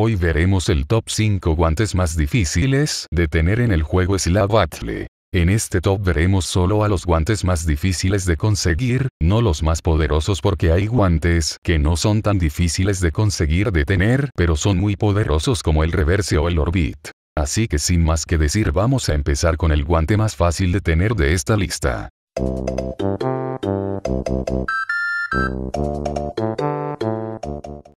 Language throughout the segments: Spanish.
Hoy veremos el top 5 guantes más difíciles de tener en el juego la Battle. En este top veremos solo a los guantes más difíciles de conseguir, no los más poderosos porque hay guantes que no son tan difíciles de conseguir de tener pero son muy poderosos como el reverse o el orbit. Así que sin más que decir vamos a empezar con el guante más fácil de tener de esta lista.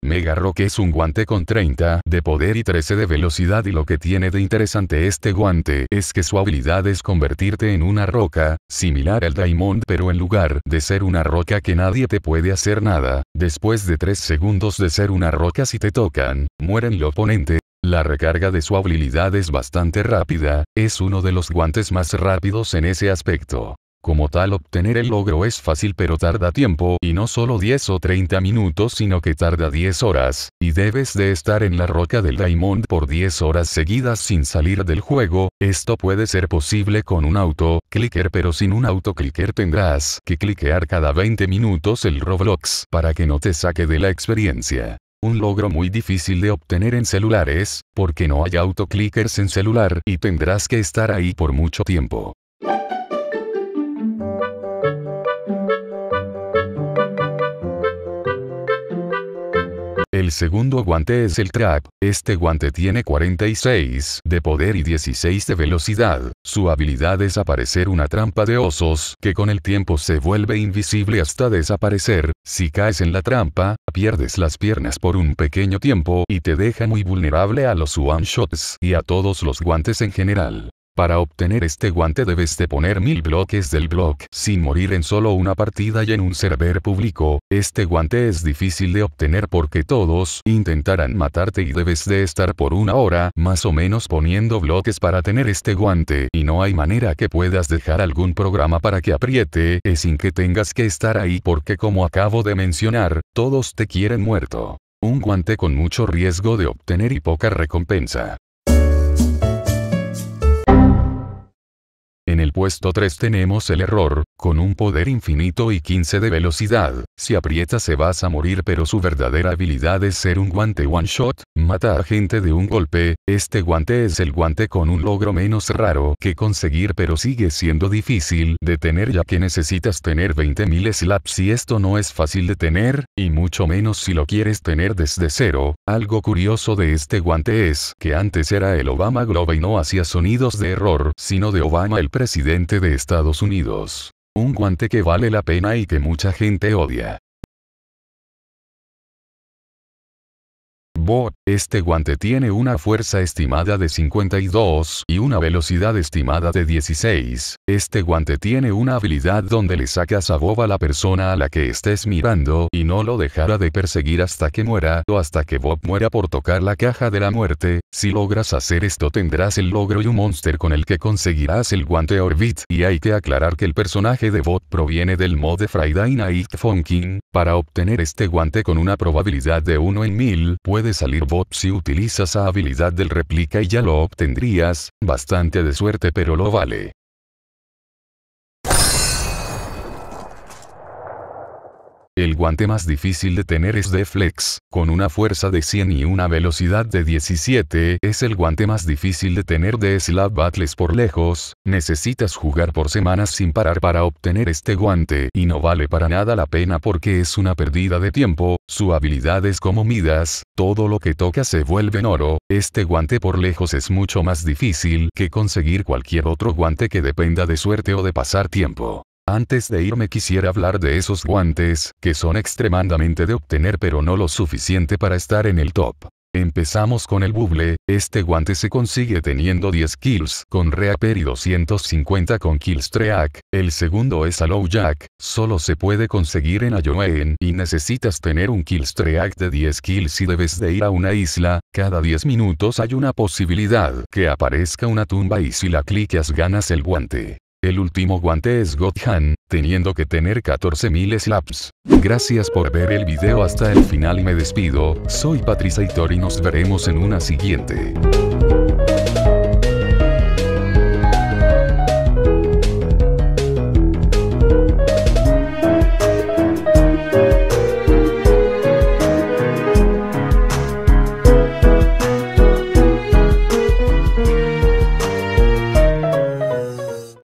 Mega Rock es un guante con 30 de poder y 13 de velocidad y lo que tiene de interesante este guante es que su habilidad es convertirte en una roca, similar al Diamond pero en lugar de ser una roca que nadie te puede hacer nada, después de 3 segundos de ser una roca si te tocan, mueren el oponente, la recarga de su habilidad es bastante rápida, es uno de los guantes más rápidos en ese aspecto. Como tal obtener el logro es fácil pero tarda tiempo y no solo 10 o 30 minutos sino que tarda 10 horas, y debes de estar en la roca del Diamond por 10 horas seguidas sin salir del juego, esto puede ser posible con un auto clicker pero sin un auto clicker tendrás que cliquear cada 20 minutos el Roblox para que no te saque de la experiencia. Un logro muy difícil de obtener en celulares, porque no hay autoclickers en celular y tendrás que estar ahí por mucho tiempo. El segundo guante es el trap. Este guante tiene 46 de poder y 16 de velocidad. Su habilidad es aparecer una trampa de osos, que con el tiempo se vuelve invisible hasta desaparecer. Si caes en la trampa, pierdes las piernas por un pequeño tiempo y te deja muy vulnerable a los one shots y a todos los guantes en general. Para obtener este guante debes de poner mil bloques del block sin morir en solo una partida y en un server público. Este guante es difícil de obtener porque todos intentarán matarte y debes de estar por una hora más o menos poniendo bloques para tener este guante y no hay manera que puedas dejar algún programa para que apriete es eh, sin que tengas que estar ahí porque como acabo de mencionar, todos te quieren muerto. Un guante con mucho riesgo de obtener y poca recompensa. puesto 3 tenemos el error, con un poder infinito y 15 de velocidad, si aprieta se vas a morir pero su verdadera habilidad es ser un guante one shot, mata a gente de un golpe, este guante es el guante con un logro menos raro que conseguir pero sigue siendo difícil de tener ya que necesitas tener 20.000 slaps y esto no es fácil de tener, y mucho menos si lo quieres tener desde cero, algo curioso de este guante es que antes era el Obama Globe y no hacía sonidos de error, sino de Obama el presidente de Estados Unidos. Un guante que vale la pena y que mucha gente odia. Bob, este guante tiene una fuerza estimada de 52 y una velocidad estimada de 16. Este guante tiene una habilidad donde le sacas a Bob a la persona a la que estés mirando y no lo dejará de perseguir hasta que muera o hasta que Bob muera por tocar la caja de la muerte. Si logras hacer esto tendrás el logro y un monster con el que conseguirás el guante Orbit. Y hay que aclarar que el personaje de Bob proviene del mod de Friday Night Funkin'. Para obtener este guante con una probabilidad de 1 en 1000 puedes salir bot si utilizas a habilidad del replica y ya lo obtendrías, bastante de suerte pero lo vale. guante más difícil de tener es flex, con una fuerza de 100 y una velocidad de 17, es el guante más difícil de tener de Slab Battles por lejos, necesitas jugar por semanas sin parar para obtener este guante y no vale para nada la pena porque es una pérdida de tiempo, su habilidad es como Midas, todo lo que toca se vuelve en oro, este guante por lejos es mucho más difícil que conseguir cualquier otro guante que dependa de suerte o de pasar tiempo. Antes de irme quisiera hablar de esos guantes, que son extremadamente de obtener pero no lo suficiente para estar en el top. Empezamos con el buble, este guante se consigue teniendo 10 kills con Reaper y 250 con kills el segundo es low Jack, solo se puede conseguir en Ayoen y necesitas tener un kills de 10 kills y debes de ir a una isla, cada 10 minutos hay una posibilidad que aparezca una tumba y si la cliques ganas el guante. El último guante es Godhan, teniendo que tener 14.000 slaps. Gracias por ver el video hasta el final y me despido, soy Patricia y nos veremos en una siguiente.